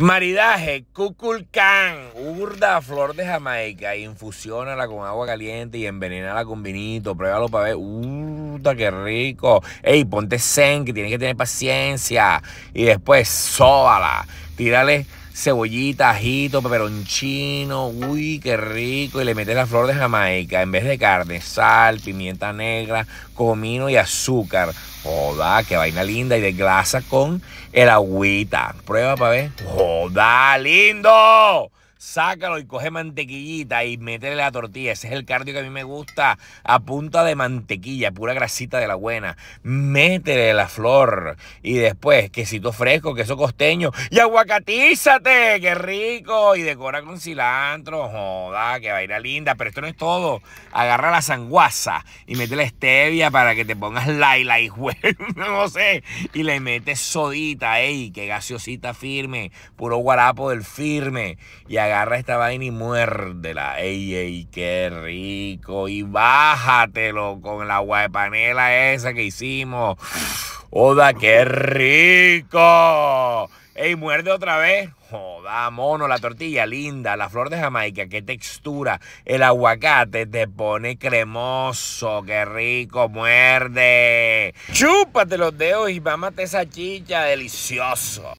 Maridaje, cuculcán, urda, flor de Jamaica. infusionala con agua caliente y envenenala con vinito. Pruébalo para ver. Urda, qué rico. Ey, ponte zen, que tienes que tener paciencia. Y después, sóbala. Tírale cebollita, ajito, peperoncino, uy, qué rico. Y le mete la flor de Jamaica en vez de carne, sal, pimienta negra, comino y azúcar. Joda, qué vaina linda y de grasa con el agüita. Prueba para ver. Joda, lindo sácalo y coge mantequillita y métele la tortilla. Ese es el cardio que a mí me gusta, a punta de mantequilla, pura grasita de la buena. Métele la flor y después quesito fresco, queso costeño y aguacatízate, qué rico. Y decora con cilantro, joda, que baila linda. Pero esto no es todo. Agarra la sanguaza y métele stevia para que te pongas laila y no sé. Y le metes sodita, ey, qué gaseosita firme, puro guarapo del firme. Y agarra esta vaina y muérdela. Ey, ey, qué rico. Y bájatelo con el agua esa que hicimos. Oda, qué rico. Ey, muerde otra vez. Joda, mono, la tortilla linda, la flor de Jamaica, qué textura. El aguacate te pone cremoso, qué rico, muerde. Chúpate los dedos y mámate esa chicha, delicioso.